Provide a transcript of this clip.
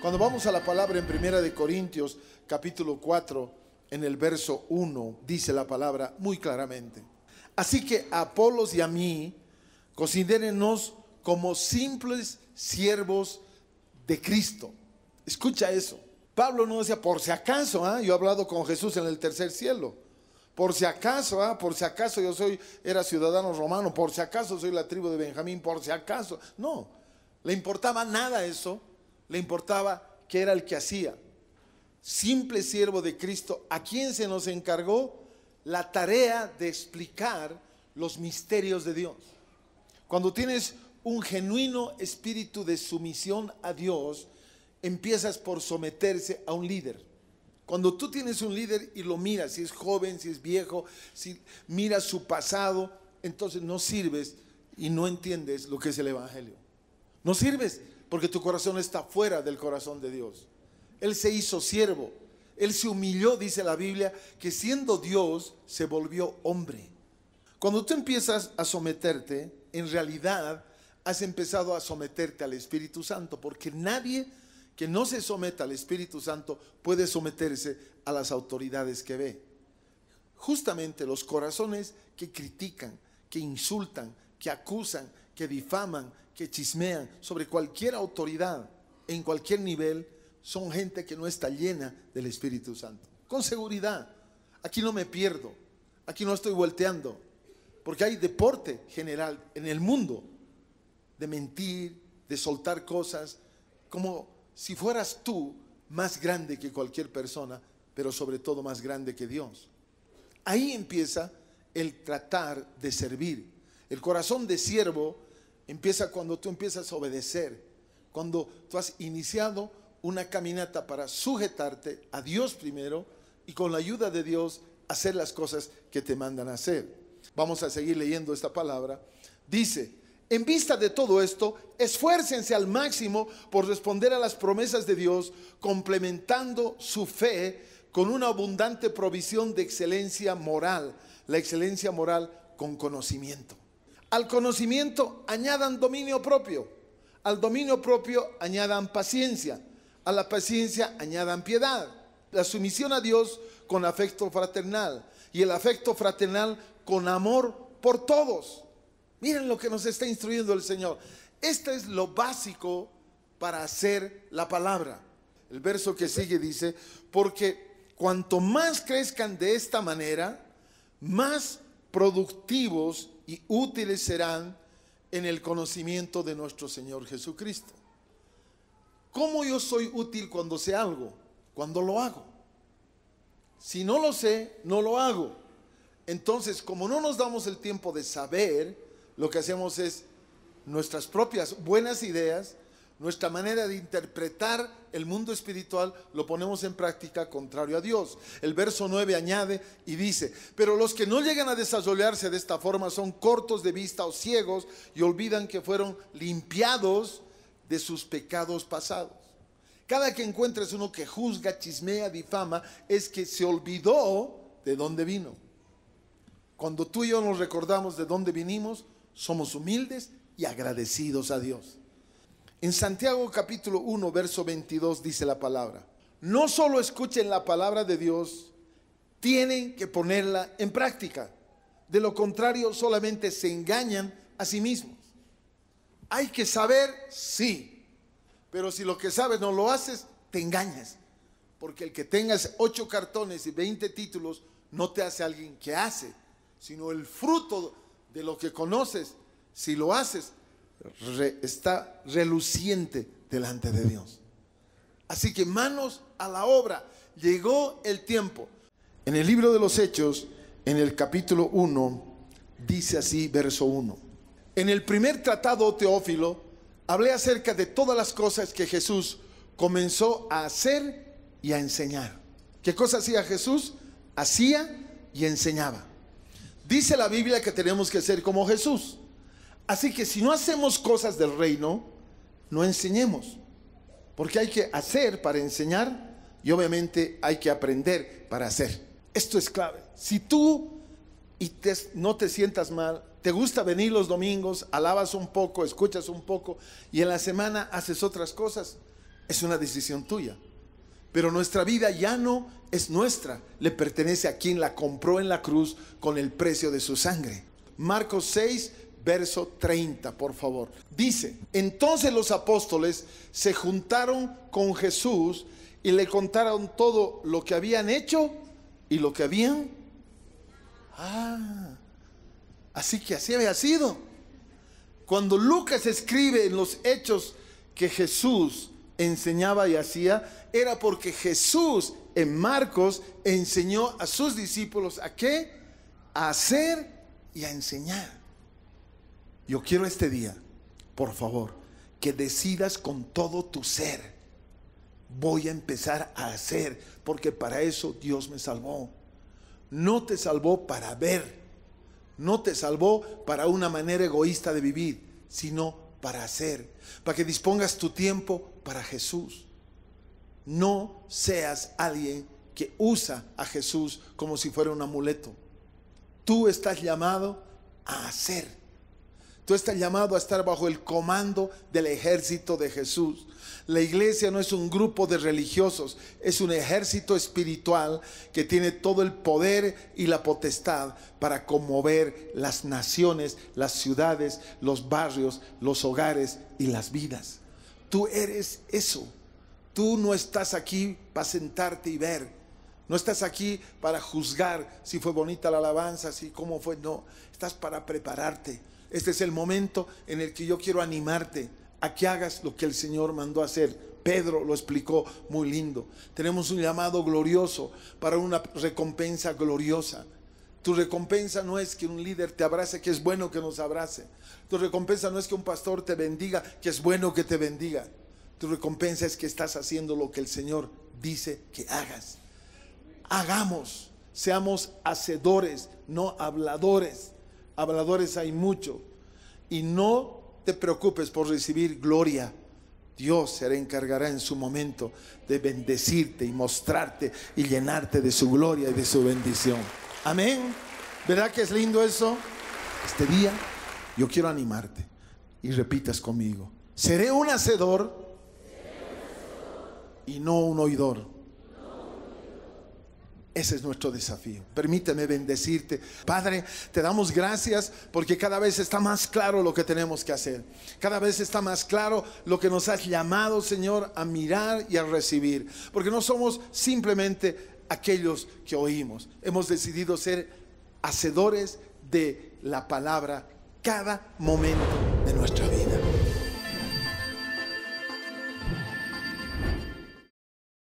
Cuando vamos a la palabra en Primera de Corintios, capítulo 4, en el verso 1, dice la palabra muy claramente. Así que a Apolos y a mí, considérenos como simples siervos de Cristo. Escucha eso. Pablo no decía, por si acaso, ah, yo he hablado con Jesús en el tercer cielo. Por si acaso, ah, por si acaso yo soy, era ciudadano romano, por si acaso soy la tribu de Benjamín, por si acaso. No, le importaba nada eso le importaba que era el que hacía. Simple siervo de Cristo, a quien se nos encargó la tarea de explicar los misterios de Dios. Cuando tienes un genuino espíritu de sumisión a Dios, empiezas por someterse a un líder. Cuando tú tienes un líder y lo miras, si es joven, si es viejo, si miras su pasado, entonces no sirves y no entiendes lo que es el Evangelio. No sirves porque tu corazón está fuera del corazón de Dios. Él se hizo siervo, él se humilló, dice la Biblia, que siendo Dios se volvió hombre. Cuando tú empiezas a someterte, en realidad has empezado a someterte al Espíritu Santo, porque nadie que no se someta al Espíritu Santo puede someterse a las autoridades que ve. Justamente los corazones que critican, que insultan, que acusan, que difaman, que chismean sobre cualquier autoridad en cualquier nivel, son gente que no está llena del Espíritu Santo. Con seguridad, aquí no me pierdo, aquí no estoy volteando, porque hay deporte general en el mundo de mentir, de soltar cosas, como si fueras tú más grande que cualquier persona, pero sobre todo más grande que Dios. Ahí empieza el tratar de servir. El corazón de siervo Empieza cuando tú empiezas a obedecer, cuando tú has iniciado una caminata para sujetarte a Dios primero y con la ayuda de Dios hacer las cosas que te mandan a hacer. Vamos a seguir leyendo esta palabra. Dice, en vista de todo esto, esfuércense al máximo por responder a las promesas de Dios, complementando su fe con una abundante provisión de excelencia moral, la excelencia moral con conocimiento. Al conocimiento añadan dominio propio. Al dominio propio añadan paciencia. A la paciencia añadan piedad. La sumisión a Dios con afecto fraternal. Y el afecto fraternal con amor por todos. Miren lo que nos está instruyendo el Señor. Esto es lo básico para hacer la palabra. El verso que sigue dice, porque cuanto más crezcan de esta manera, más productivos y útiles serán en el conocimiento de nuestro Señor Jesucristo. ¿Cómo yo soy útil cuando sé algo? Cuando lo hago. Si no lo sé, no lo hago. Entonces, como no nos damos el tiempo de saber, lo que hacemos es nuestras propias buenas ideas nuestra manera de interpretar el mundo espiritual lo ponemos en práctica contrario a Dios. El verso 9 añade y dice, pero los que no llegan a desarrollarse de esta forma son cortos de vista o ciegos y olvidan que fueron limpiados de sus pecados pasados. Cada que encuentres uno que juzga, chismea, difama, es que se olvidó de dónde vino. Cuando tú y yo nos recordamos de dónde vinimos, somos humildes y agradecidos a Dios. En Santiago capítulo 1, verso 22 dice la palabra, no solo escuchen la palabra de Dios, tienen que ponerla en práctica. De lo contrario, solamente se engañan a sí mismos. Hay que saber, sí, pero si lo que sabes no lo haces, te engañas. Porque el que tengas ocho cartones y veinte títulos no te hace alguien que hace, sino el fruto de lo que conoces, si lo haces, está reluciente delante de Dios. Así que manos a la obra, llegó el tiempo. En el libro de los Hechos, en el capítulo 1, dice así, verso 1. En el primer tratado, Teófilo, hablé acerca de todas las cosas que Jesús comenzó a hacer y a enseñar. ¿Qué cosa hacía Jesús? Hacía y enseñaba. Dice la Biblia que tenemos que ser como Jesús. Así que si no hacemos cosas del reino, no enseñemos. Porque hay que hacer para enseñar y obviamente hay que aprender para hacer. Esto es clave. Si tú y no te sientas mal, te gusta venir los domingos, alabas un poco, escuchas un poco y en la semana haces otras cosas, es una decisión tuya. Pero nuestra vida ya no es nuestra, le pertenece a quien la compró en la cruz con el precio de su sangre. Marcos 6, verso 30, por favor. Dice, entonces los apóstoles se juntaron con Jesús y le contaron todo lo que habían hecho y lo que habían. Ah, así que así había sido. Cuando Lucas escribe en los hechos que Jesús enseñaba y hacía, era porque Jesús en Marcos enseñó a sus discípulos a qué? A hacer y a enseñar. Yo quiero este día, por favor, que decidas con todo tu ser. Voy a empezar a hacer, porque para eso Dios me salvó. No te salvó para ver, no te salvó para una manera egoísta de vivir, sino para hacer, para que dispongas tu tiempo para Jesús. No seas alguien que usa a Jesús como si fuera un amuleto. Tú estás llamado a hacer. Tú estás llamado a estar bajo el comando del ejército de Jesús. La iglesia no es un grupo de religiosos, es un ejército espiritual que tiene todo el poder y la potestad para conmover las naciones, las ciudades, los barrios, los hogares y las vidas. Tú eres eso. Tú no estás aquí para sentarte y ver. No estás aquí para juzgar si fue bonita la alabanza, si cómo fue. No, estás para prepararte este es el momento en el que yo quiero animarte a que hagas lo que el Señor mandó hacer. Pedro lo explicó muy lindo. Tenemos un llamado glorioso para una recompensa gloriosa. Tu recompensa no es que un líder te abrace, que es bueno que nos abrace. Tu recompensa no es que un pastor te bendiga, que es bueno que te bendiga. Tu recompensa es que estás haciendo lo que el Señor dice que hagas. Hagamos, seamos hacedores, no habladores habladores hay mucho. Y no te preocupes por recibir gloria. Dios se encargará en su momento de bendecirte y mostrarte y llenarte de su gloria y de su bendición. Amén. ¿Verdad que es lindo eso? Este día yo quiero animarte y repitas conmigo. Seré un hacedor y no un oidor ese es nuestro desafío. Permíteme bendecirte. Padre, te damos gracias porque cada vez está más claro lo que tenemos que hacer. Cada vez está más claro lo que nos has llamado, Señor, a mirar y a recibir. Porque no somos simplemente aquellos que oímos. Hemos decidido ser hacedores de la palabra cada momento de nuestra vida.